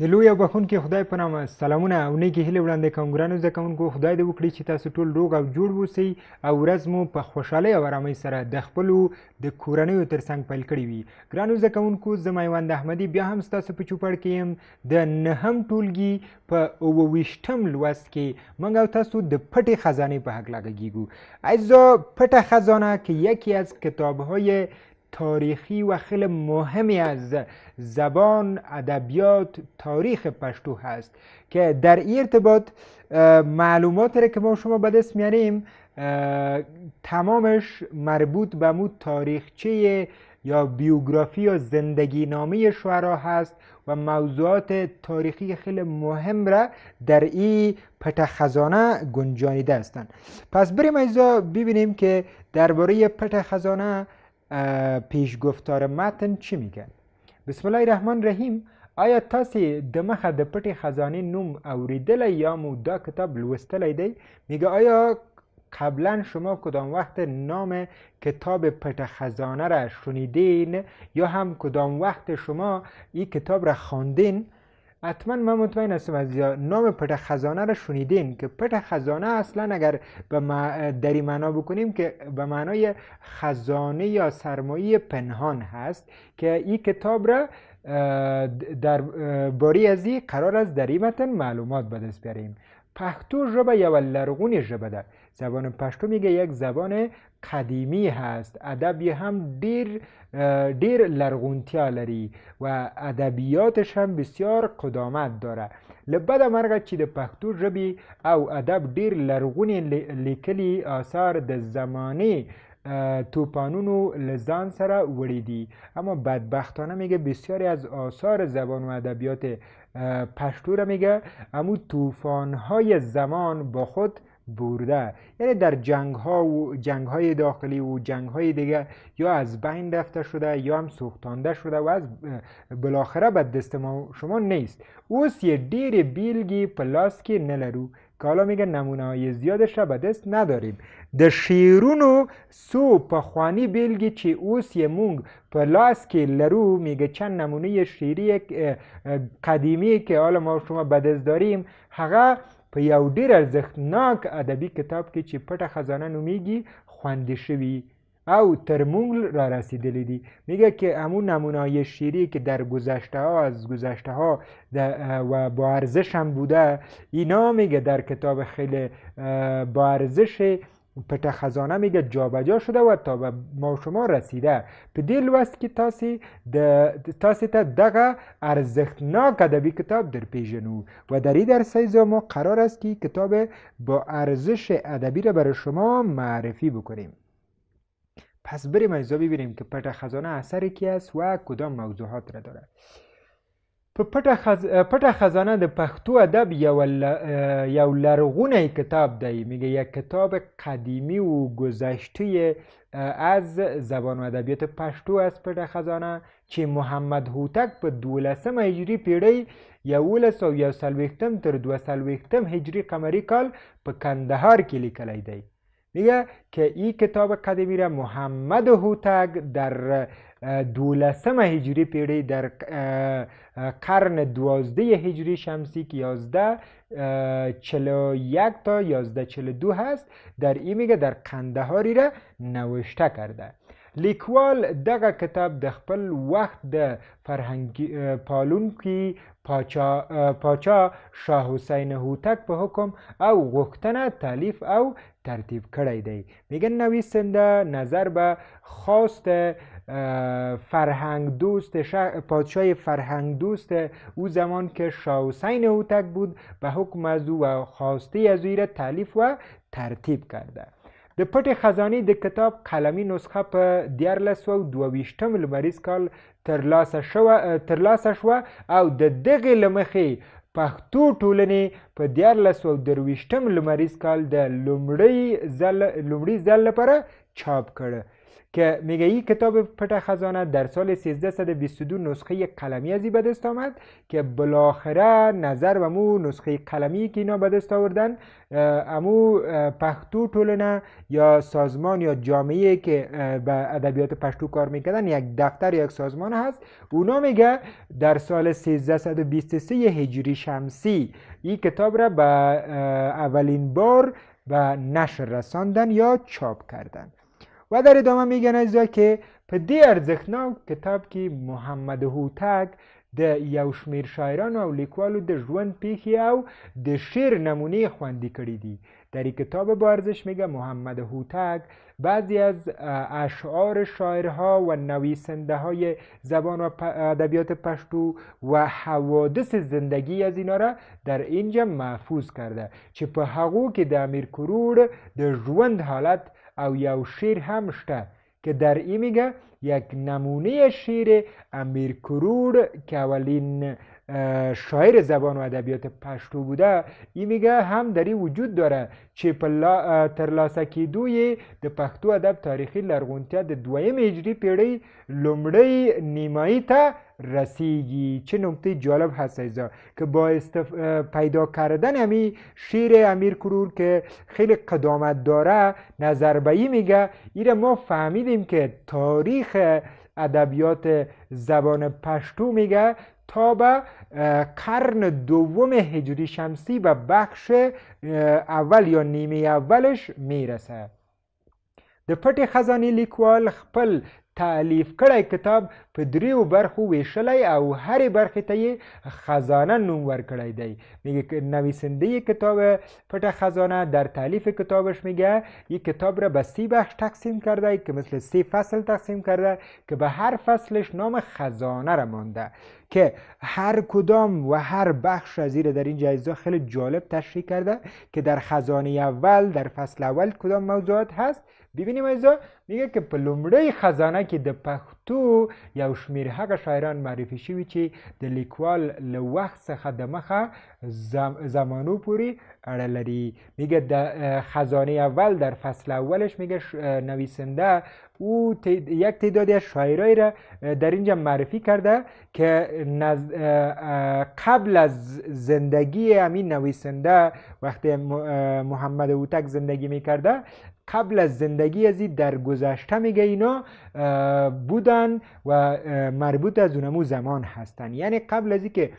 د لوی او بخونکي خدای په نامه سلامونه او نیکې هیلې وړاندې کوم ګرانو زده کوونکو خدای دې وکړي چې تاسو ټول روغ او جوړ اوسئ او ورځ مو په خوشحالۍ او ارامۍ سره د خپلو د کورنیو تر څنګ پیل کړي وي ګرانو زده کوونکو زه میوند احمدي بیا هم ستاسو په چوپړ کې یم د نهم ټولګي په اووه ویشتم لوست کې موږ او تاسو د پټې خزانې په هکله غږیږو عزیزا پټه خزانه که یکی از کتابهای تاریخی و خیلی مهمی از زبان ادبیات تاریخ پشتو هست که در ارتباط معلومات را که ما شما به دست میاریم تمامش مربوط به مو تاریخچه یا بیوگرافی یا زندگی نامی شعرا هست و موضوعات تاریخی خیلی مهم را در این پت خزانه گنجانیده هستند پس بریم ایزا ببینیم که درباره پت خزانه پیش گفتار متن چی میگه بسم الله الرحمن الرحیم آیا تاسی د مخه د پټې خزانې نوم اوریدلی یا مو دا کتاب لوستلی دی میگه آیا قبلا شما کدام وقت نام کتاب پټه خزانه را شنیدین یا هم کدام وقت شما این کتاب را خواندین حتما من مطمئن هستم از نام پټه خزانه را شنیدین که پت خزانه اصلا اگر به دری معنا بکنیم که به معنای خزانه یا سرمایه پنهان هست که این کتاب را در باری از این قرار از در این معلومات به دست بیاریم پختو ژبه یا لرغون ژبه ده زبان پشتو میگه یک زبان قدیمی هست ادب هم دیر دیر لرغونتیا لری و ادبیاتش هم بسیار قدامت داره لبدا مرغه چې د پښتو ژبې او ادب دیر لرغونی لیکلی آثار د زمانه توپانونو لزان سره وړی اما بدبختانه میگه بسیاری از آثار زبان و ادبیات پشتو را میگه اما طوفانهای زمان با خود برده یعنی در جنگ ها و جنگ های داخلی و جنگ های دیگه یا از بین رفته شده یا هم سوختانده شده و از بالاخره به دست ما شما نیست اوس یه دیر بیلگی پلاس که نلرو که حالا میگه نمونه های زیادش را به دست نداریم د شیرونو سو پخوانی بیلگی چی اوس یه مونگ پلاس لرو میگه چند نمونه شیری قدیمی که حالا ما شما به دست داریم هغه په یو ډیر ارزښتناک ادبي کتاب کې چې پټه خزانه نومیږي خوندې شوی او ترمونگ را رسیدلی دی میگه که همون نمونای شیری که در گذشته ها از گذشته ها و با ارزش هم بوده اینا میگه در کتاب خیلی با ارزش پټه خزانه میگه جابجا شده و تا به ما شما رسیده په دې لوست کې تاسې د ته دغه ارزښتناک ادبی کتاب در پیژنو و در این درس ما قرار است که کتاب با ارزش ادبی را برای شما معرفی بکنیم پس بریم ایزا ببینیم که پټه خزانه اثر کی است و کدام موضوعات را دارد په پټه خزانه د پښتو ادب یو لرغونی کتاب دی میگه یک کتاب قدیمی و گذشته از زبان و ادبیات پشتو از پټه خزانه چې محمد هوتک په دولسم هجری پیړۍ یولس او یو څلوېښتم تر دوه څلوېښتم هجري قمري کال په کندهار کې لیکلی دی میگه که این کتاب قدیمی را محمد هوتک در دولسم هجری پیری در قرن دوازده هجری شمسی که یازده چلو یک تا یازده چلو دو هست در این میگه در قندهاری را نوشته کرده لیکوال دغه کتاب د خپل وخت د فرهنګي پالونکي پاچا پاچا شاه حسین هوتک په حکم او غوښتنه تالیف او ترتیب کړی دی میگن نویسنده نظر به خواست فرهنگ دوست فرهنگ دوست او زمان که شاه حسین هوتک بود به حکم از او و خواسته از او تالیف تعلیف و ترتیب کرده د پټې خزانې د کتاب قلمي نسخه په 1422م لمریز کال ترلاسه شوه ترلاسه شوه او د دغې لمخې پښتو ټولنې په 1423م لمریز کال د لومړی ځل لومړي ځل لپاره چاپ کړه که میگه این کتاب پټه خزانه در سال 1322 نسخه قلمی ازی به دست آمد که بالاخره نظر و مو نسخه قلمی که اینا به دست آوردن امو پختو ټولنه یا سازمان یا جامعه که به ادبیات پشتو کار میکردن یک دفتر یک سازمان هست اونا میگه در سال 1323 هجری شمسی این کتاب را به اولین بار به نشر رساندن یا چاپ کردن و در ادامه میگن ازا که په دې ارزښتناک کتاب کې محمد هوتک د یو شمیر شاعرانو او لیکوالو د ژوند پیښې او د شعر نمونه خواندی کړي دي در این کتاب با ارزش میگه محمد هوتک بعضی از اشعار شاعرها و نویسنده های زبان و ادبیات پشتو و حوادث زندگی از اینا را در اینجا محفوظ کرده چه په هغو که د امیر کروړ د ژوند حالت او یا شیر هەمشتە که در میگە یەک یک نمونه ئەمیر کوور کاولین شاعر زبان و ادبیات پشتو بوده ای میگه هم دری وجود داره چې په ترلاسه دوی د پښتو ادب تاریخي لرغونتیا د دویم هجری پیړۍ لومړۍ نیمایی ته رسیگی چه نکته جالب هست ایزا که با استف... پیدا کردن همی شیر امیر کرور که خیلی قدامت داره نظربایی میگه ایره ما فهمیدیم که تاریخ ادبیات زبان پشتو میگه تا به قرن دوم هجری شمسی و بخش اول یا نیمه اولش میرسه د پټې خزانې لیکوال خپل تعلیف کړی کتاب په دریو برخو ویشلی او هرې برخې ته یې خزانه نوم ورکړی دی میگه نویسنده کتاب پټه خزانه در تعلیف کتابش میگه یک کتاب را به سی بخش تقسیم کرده که مثل سی فصل تقسیم کرده که به هر فصلش نام خزانه را مانده که هر کدام و هر بخش از زیر در این جایزه خیلی جالب تشریح کرده که در خزانه اول در فصل اول کدام موضوعات هست بی بی میزا میگه که په لومړۍ خزانه کې د پښتو یو شمیر هغه شاعران معرفي شوي چې د لیکوال له وخت څخه د مخه زم... زمانو پورې اړه لري میگه د خزانه اول در فصل اولش میگه ش... نویسنده او ت... یک تعدادی از شاعرایی را در اینجا معرفی کرده که نز... قبل از زندگی همین نویسنده وقتی محمد اوتک زندگی میکرده قبل از زندگی ازی در گذشته میگه اینا بودن و مربوط از اونمو زمان هستن یعنی قبل از که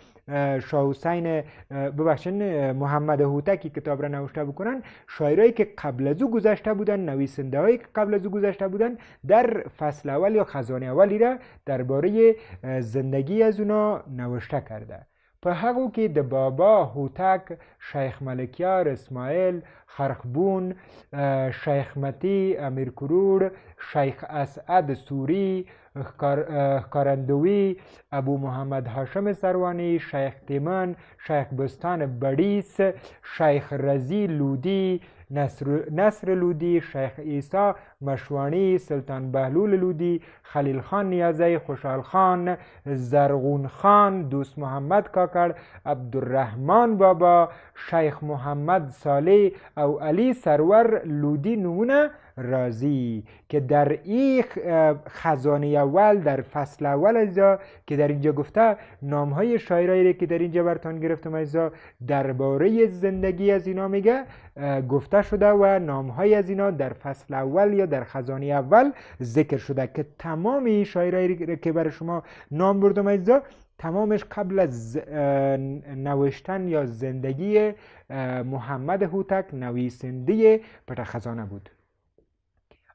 شاه حسین ببخشن محمد هوتکی کتاب را نوشته بکنن شاعرایی که قبل از او گذشته بودن نویسنده هایی که قبل از او گذشته بودن در فصل اول یا خزانه اولی را درباره زندگی از اونا نوشته کرده په هغو کې د بابا هوتک شیخ ملکیار اسماعیل خرقبون شیخ متی امیر کروړ شیخ اسعد سوري ښکارندوی ابو محمد هاشم سروانی شیخ تیمن شیخ بستان بډیس شیخ رزی لودی نصر, نصر لودی شیخ عیسی مشوانی سلطان بهلول لودی خلیل خان نیازی خوشحال خان زرغون خان دوست محمد کاکر، عبدالرحمن بابا شیخ محمد صالح او علی سرور لودی نمونه رازی که در این خزانه اول در فصل اول ازا که در اینجا گفته نام های که در اینجا برتان گرفتم ازا درباره زندگی از اینا میگه گفته و شده و نامهای از اینا در فصل اول یا در خزانه اول ذکر شده که تمام شاعرایی که برای شما نام بردم اجزا تمامش قبل از نوشتن یا زندگی محمد هوتک نویسنده پتخزانه خزانه بود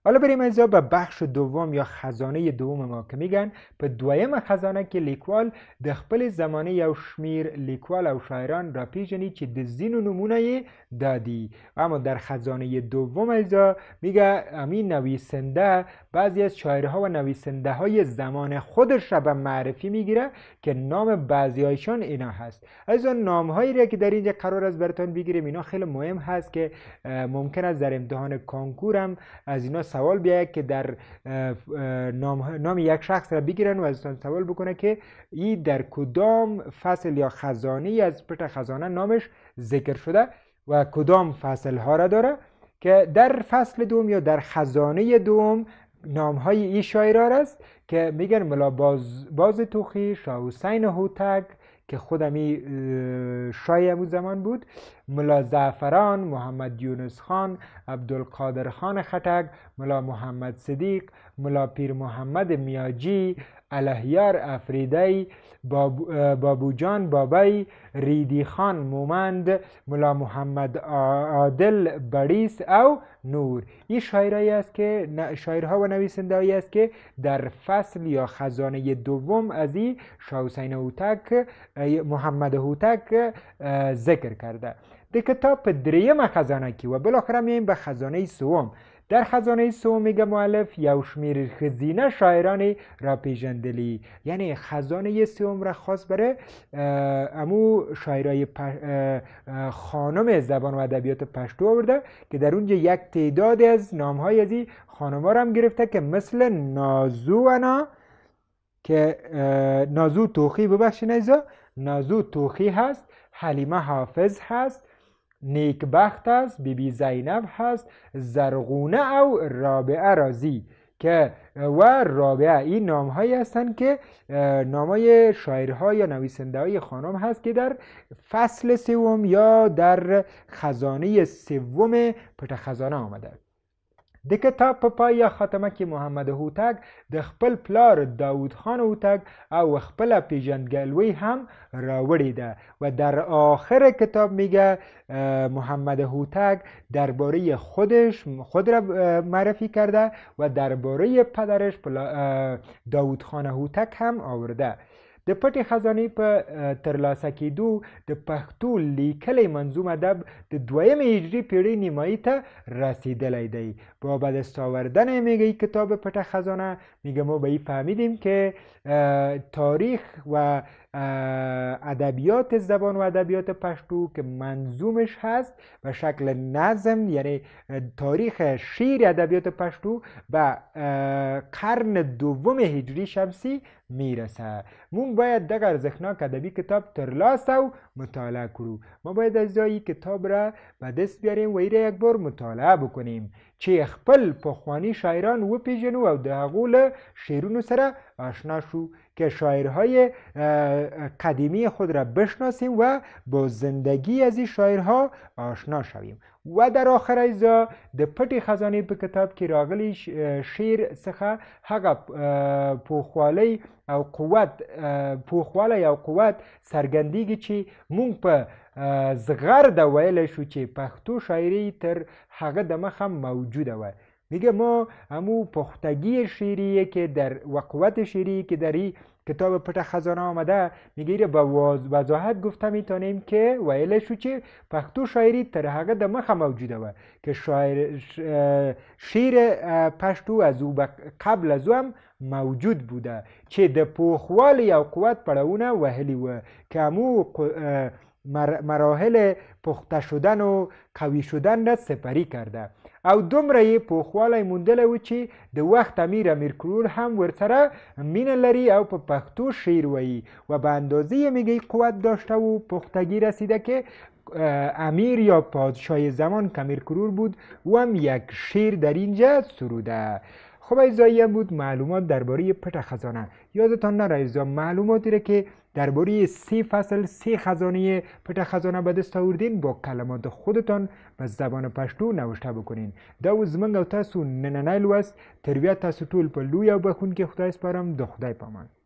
حالا بریم از به بخش دوم یا خزانه دوم ما که میگن به دویم خزانه که لیکوال د خپل زمانه یو شمیر لیکوال او شاعران را پیشنی چې د زینو نمونه دادی اما در خزانه دوم ایزا میگه امین نویسنده بعضی از شاعرها و نویسنده های زمان خودش را به معرفی میگیره که نام بعضی هایشان اینا هست از نام هایی را که در اینجا قرار از برتون بگیریم اینا خیلی مهم هست که ممکن است در امتحان کنکور هم از اینا سوال بیاید که در نام, یک شخص را بگیرن و ازتان سوال بکنه که این در کدام فصل یا خزانه از پټه خزانه نامش ذکر شده و کدام فصل ها را داره که در فصل دوم یا در خزانه دوم نام های این شایرار است که میگن ملا باز, باز توخی شاه حسین هوتک که خودمی شای امو زمان بود ملا زعفران محمد یونس خان عبدالقادر خان خطک ملا محمد صدیق ملا پیر محمد میاجی الهیار افریدی بابوجان بابی ریدی خان مومند ملا محمد عادل بریس او نور این شاعرهایی است که شاعرها و نویسنده هایی است که در فصل یا خزانه دوم از این شاوسین هوتک محمد هوتک ذکر کرده د کتاب په دریمه خزانه کې و بالاخره میایم به خزانه سوم در خزانه سوم میگه معلف یو شمیر خزینه شاعران را پیجندلی یعنی خزانه سوم را خاص بره امو شاعرای خانم زبان و ادبیات پشتو آورده که در اونجا یک تعداد از نامهای از این هم گرفته که مثل نازو انا که نازو توخی ببخشی نیزا نازو توخی هست حلیمه حافظ هست نیکبخت است بی زینب هست زرغونه او رابعه رازی که و رابعه این نام هایی هستند که نامای شاعرها یا نویسنده های خانم هست که در فصل سوم یا در خزانه سوم پتخزانه خزانه آمده د کتاب په پای خاتمه کې محمد هوتک د خپل پلار داود خان هوتک او خپل پیژندګلوی هم راوړی ده و در آخر کتاب میگه محمد هوتک درباره خودش خود را معرفی کرده و درباره پدرش داود خان هوتک هم آورده د پټې خزانې په ترلاسه کېدو د پښتو لیکلی منظوم ادب د دویمې هجري پیړۍ نیمایي ته رسیدلی دی بابد ساوردن میگه ای کتاب پټه خزانه میگه ما به این فهمیدیم که تاریخ و ادبیات زبان و ادبیات پشتو که منظومش هست و شکل نظم یعنی تاریخ شیر ادبیات پشتو به قرن دوم هجری شمسی میرسه مون باید دگر زخناک ادبی کتاب ترلاسه و مطالعه کرو ما باید از دایی کتاب را به دست بیاریم و ایره یک بار مطالعه بکنیم چه خپل پخوانی شاعران و او د هغو شیرونو شعرونو سره آشنا شو که شاعرهای قدیمی خود را بشناسیم و با زندگی از این شاعرها آشنا شویم و در آخر ایزا د پټې خزانه په کتاب کې راغلی شعر څخه هغه پوخوالی او قوت پوخوالی او قوت څرګندیږي چې مونږ په زغرده ویلی شو چې پښتو شاعري تر هغه دمخه موجوده وه میگه ما امو پختگی شیریه که در و قوت شیری که در این کتاب پټ خزانه آمده میگه به وضاحت گفته میتانیم که ویل شو چې پښتو شاعری تر هغه د مخه موجوده و که شاعر شیر پښتو از او قبل از هم موجود بوده چې د پوخوالی او قوت پړونه وهلی و که امو مراحل پخته شدن و قوی شدن را سپری کرده او دومره یې پوخوالی موندلی و چې د وخت امیر امیر کروړ هم ورسره مینه لري او په پښتو شعر وایي و به اندازه میگی قوت داشته و پختگی رسیده که امیر یا پادشاه زمان کمیر کرور بود و هم یک شیر در اینجا سروده خب ایزایی بود معلومات درباره پت خزانه یادتان نره ایزا معلوماتی را که درباره سی فصل سی خزانه پت خزانه به دست آوردین با کلمات خودتان به زبان پشتو نوشته بکنین دا و زمنگ او تاسو نننی لوست ترویه تاسو ټول په لوی او بخون که خدای سپارم دا خدای پامان